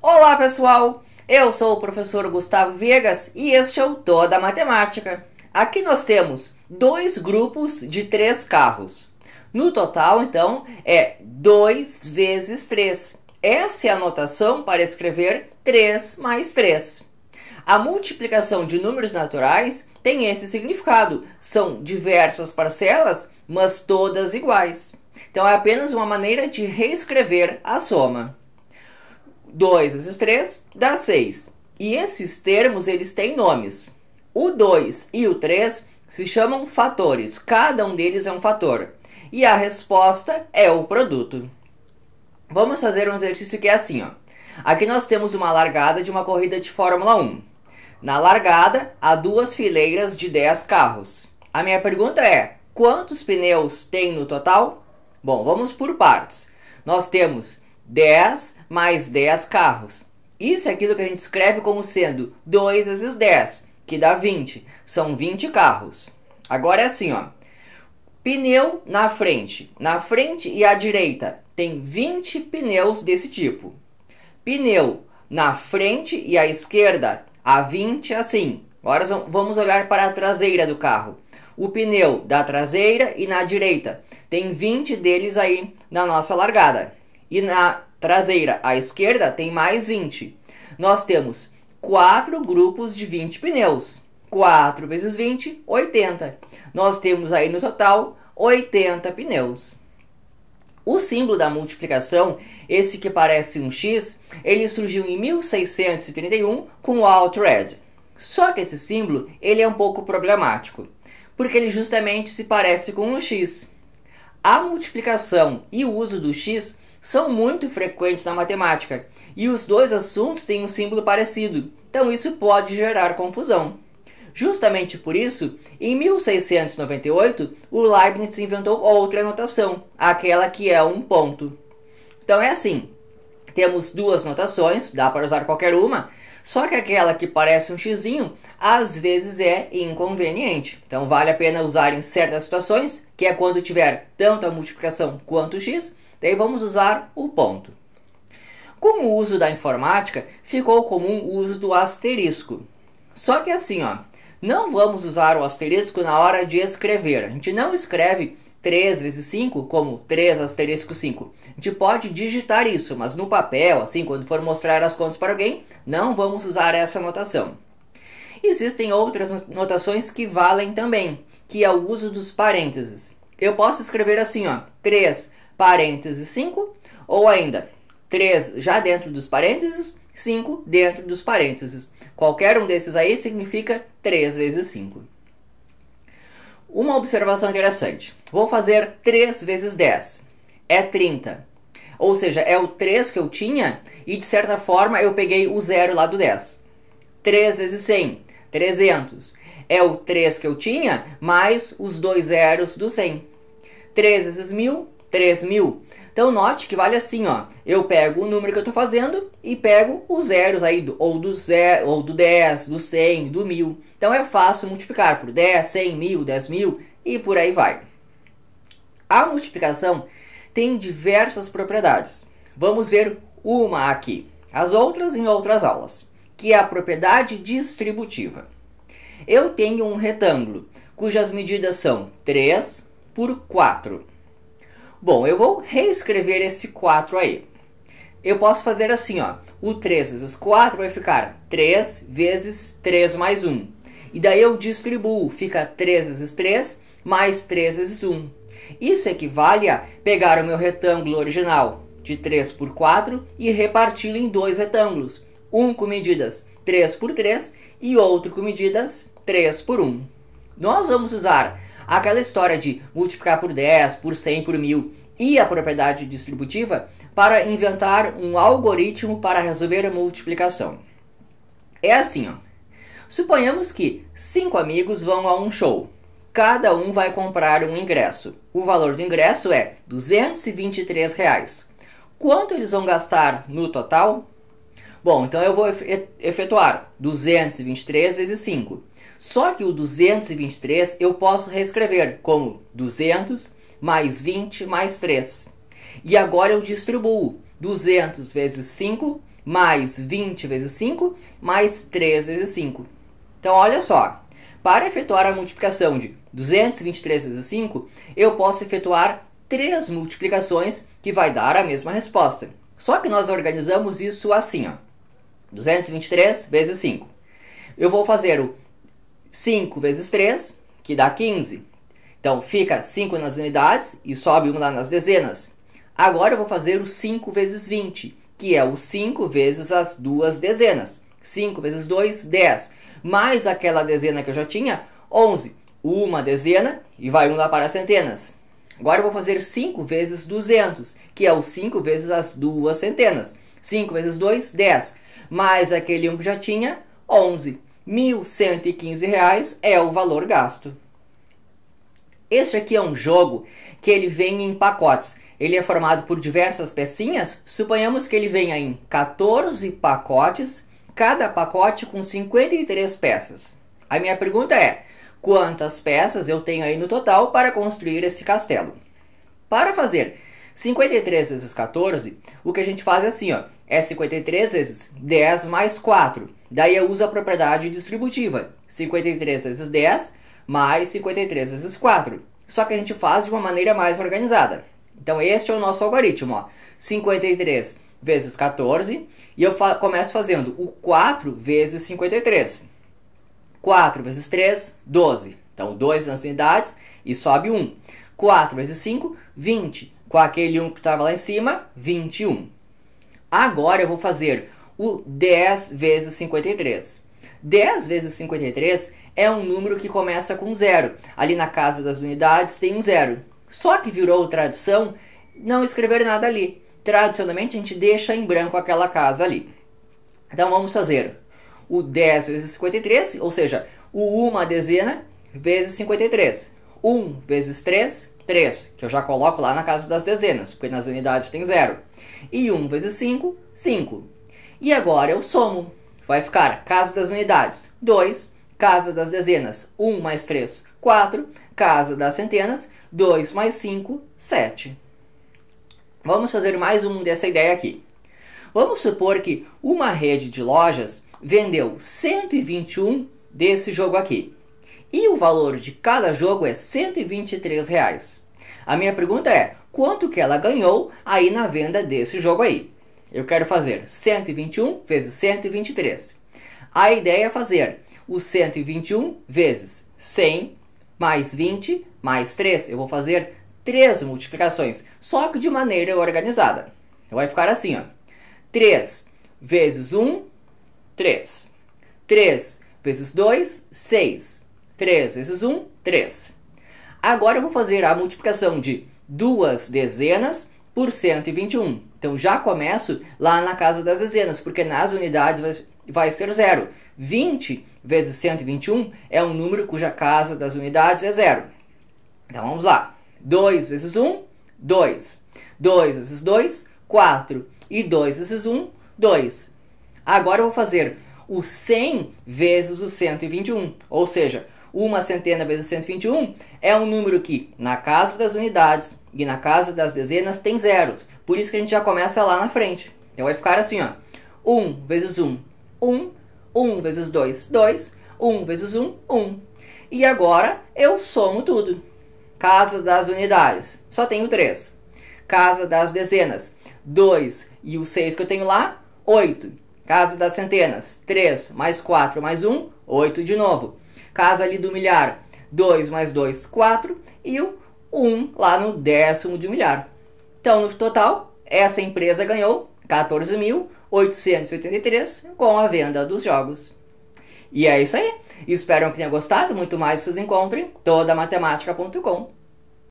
Olá, pessoal! Eu sou o professor Gustavo Viegas e este é o Toda Matemática. Aqui nós temos dois grupos de três carros. No total, então, é 2 vezes 3. Essa é a notação para escrever 3 mais 3. A multiplicação de números naturais tem esse significado. São diversas parcelas, mas todas iguais. Então é apenas uma maneira de reescrever a soma. 2 vezes 3 dá 6. E esses termos eles têm nomes. O 2 e o 3 se chamam fatores. Cada um deles é um fator. E a resposta é o produto. Vamos fazer um exercício que é assim, ó. Aqui nós temos uma largada de uma corrida de Fórmula 1. Na largada, há duas fileiras de 10 carros. A minha pergunta é: quantos pneus tem no total? Bom, vamos por partes. Nós temos 10 mais 10 carros. Isso é aquilo que a gente escreve como sendo 2 vezes 10, que dá 20. São 20 carros. Agora é assim, ó. Pneu na frente. Na frente e à direita tem 20 pneus desse tipo. Pneu na frente e à esquerda, a 20 é assim. Agora vamos olhar para a traseira do carro. O pneu da traseira e na direita. Tem 20 deles aí na nossa largada. E na traseira à esquerda tem mais 20. Nós temos 4 grupos de 20 pneus. 4 vezes 20, 80. Nós temos aí no total 80 pneus. O símbolo da multiplicação, esse que parece um X, ele surgiu em 1631 com o Red. Só que esse símbolo ele é um pouco problemático, porque ele justamente se parece com um X. A multiplicação e o uso do X são muito frequentes na matemática e os dois assuntos têm um símbolo parecido, então isso pode gerar confusão. Justamente por isso, em 1698, o Leibniz inventou outra notação, aquela que é um ponto. Então é assim: temos duas notações, dá para usar qualquer uma, só que aquela que parece um x, às vezes é inconveniente. Então vale a pena usar em certas situações, que é quando tiver tanto a multiplicação quanto o x, Daí vamos usar o ponto. Com o uso da informática, ficou comum o uso do asterisco. Só que assim, ó, não vamos usar o asterisco na hora de escrever. A gente não escreve 3 vezes 5 como 3 asterisco 5. A gente pode digitar isso, mas no papel, assim, quando for mostrar as contas para alguém, não vamos usar essa notação. Existem outras notações que valem também, que é o uso dos parênteses. Eu posso escrever assim, ó, 3 parênteses 5, ou ainda 3 já dentro dos parênteses, 5 dentro dos parênteses. Qualquer um desses aí significa 3 vezes 5. Uma observação interessante. Vou fazer 3 vezes 10. É 30. Ou seja, é o 3 que eu tinha e de certa forma eu peguei o zero lá do 10. 3 vezes 100, 300. É o 3 que eu tinha mais os dois zeros do 100. 3 vezes 1000, 3.000. Então note que vale assim, ó. Eu pego o número que eu estou fazendo e pego os zeros aí, do, ou, do zero, ou do 10, do 100, do 1.000. Então é fácil multiplicar por 10, 100, 1.000, 10.000 e por aí vai. A multiplicação tem diversas propriedades. Vamos ver uma aqui, as outras em outras aulas, que é a propriedade distributiva. Eu tenho um retângulo cujas medidas são 3 por 4. Bom, eu vou reescrever esse 4 aí. Eu posso fazer assim, ó. O 3 vezes 4 vai ficar 3 vezes 3 mais 1. E daí eu distribuo, fica 3 vezes 3 mais 3 vezes 1. Isso equivale a pegar o meu retângulo original de 3 por 4 e reparti-lo em dois retângulos. Um com medidas 3 por 3 e outro com medidas 3 por 1. Nós vamos usar Aquela história de multiplicar por 10, por 100, por 1000 e a propriedade distributiva para inventar um algoritmo para resolver a multiplicação. É assim, ó. Suponhamos que cinco amigos vão a um show. Cada um vai comprar um ingresso. O valor do ingresso é R$ 223. Reais. Quanto eles vão gastar no total? Bom, então eu vou efetuar 223 vezes 5. Só que o 223 eu posso reescrever como 200 mais 20 mais 3. E agora eu distribuo 200 vezes 5 mais 20 vezes 5 mais 3 vezes 5. Então olha só, para efetuar a multiplicação de 223 vezes 5, eu posso efetuar três multiplicações que vai dar a mesma resposta. Só que nós organizamos isso assim, ó. 223 vezes 5. Eu vou fazer o 5 vezes 3, que dá 15. Então, fica 5 nas unidades e sobe 1 lá nas dezenas. Agora eu vou fazer o 5 vezes 20, que é o 5 vezes as duas dezenas. 5 vezes 2, 10. Mais aquela dezena que eu já tinha, 11. Uma dezena e vai 1 lá para as centenas. Agora eu vou fazer 5 vezes 200, que é o 5 vezes as duas centenas. 5 vezes 2, 10. Mais aquele 1 que já tinha, 11 R$ 1.115 é o valor gasto. Este aqui é um jogo que ele vem em pacotes. Ele é formado por diversas pecinhas. Suponhamos que ele venha em 14 pacotes, cada pacote com 53 peças. A minha pergunta é: quantas peças eu tenho aí no total para construir esse castelo? Para fazer 53 vezes 14, o que a gente faz é assim, ó, é 53 vezes 10 mais 4. Daí eu uso a propriedade distributiva. 53 vezes 10 mais 53 vezes 4. Só que a gente faz de uma maneira mais organizada. Então este é o nosso algoritmo. Ó. 53 vezes 14. E eu começo fazendo o 4 vezes 53. 4 vezes 3, 12. Então 2 nas unidades e sobe 1. 4 vezes 5, 20. Com aquele 1 que estava lá em cima, 21. Agora eu vou fazer o 10 vezes 53. 10 vezes 53 é um número que começa com zero. Ali na casa das unidades tem um zero. Só que virou tradição não escrever nada ali. Tradicionalmente a gente deixa em branco aquela casa ali. Então vamos fazer o 10 vezes 53, ou seja, o 1 dezena vezes 53. 1 vezes 3, 3, que eu já coloco lá na casa das dezenas, porque nas unidades tem zero. E 1 vezes 5, 5. E agora eu somo. Vai ficar casa das unidades, 2, casa das dezenas, 1 um mais 3, 4, casa das centenas, 2 mais 5, 7. Vamos fazer mais um dessa ideia aqui. Vamos supor que uma rede de lojas vendeu 121 desse jogo aqui. E o valor de cada jogo é 123 reais. A minha pergunta é, quanto que ela ganhou aí na venda desse jogo aí? Eu quero fazer 121 vezes 123. A ideia é fazer o 121 vezes 100 mais 20 mais 3. Eu vou fazer três multiplicações, só que de maneira organizada. Vai ficar assim, ó. 3 vezes 1, 3. 3 vezes 2, 6. 3 vezes 1, 3. Agora eu vou fazer a multiplicação de duas dezenas por 121. Então já começo lá na casa das dezenas, porque nas unidades vai, ser zero. 20 vezes 121 é um número cuja casa das unidades é zero. Então vamos lá. 2 vezes 1, 2. 2 vezes 2, 4. E 2 vezes 1, 2. Agora eu vou fazer o 100 vezes o 121, ou seja, uma centena vezes 121 é um número que, na casa das unidades e na casa das dezenas, tem zeros. Por isso que a gente já começa lá na frente. Então vai ficar assim, ó. 1 vezes 1, 1. 1 vezes 2, 2. 1 vezes 1, 1. E agora eu somo tudo. Casa das unidades, só tenho 3. Casa das dezenas, 2. E o 6 que eu tenho lá, 8. Casa das centenas, 3 mais 4 mais 1, 8 de novo casa ali do milhar. 2 mais 2, 4. E o 1 lá no décimo de um milhar. Então, no total, essa empresa ganhou 14.883 com a venda dos jogos. E é isso aí. Espero que tenha gostado. Muito mais vocês encontrem toda matemática.com.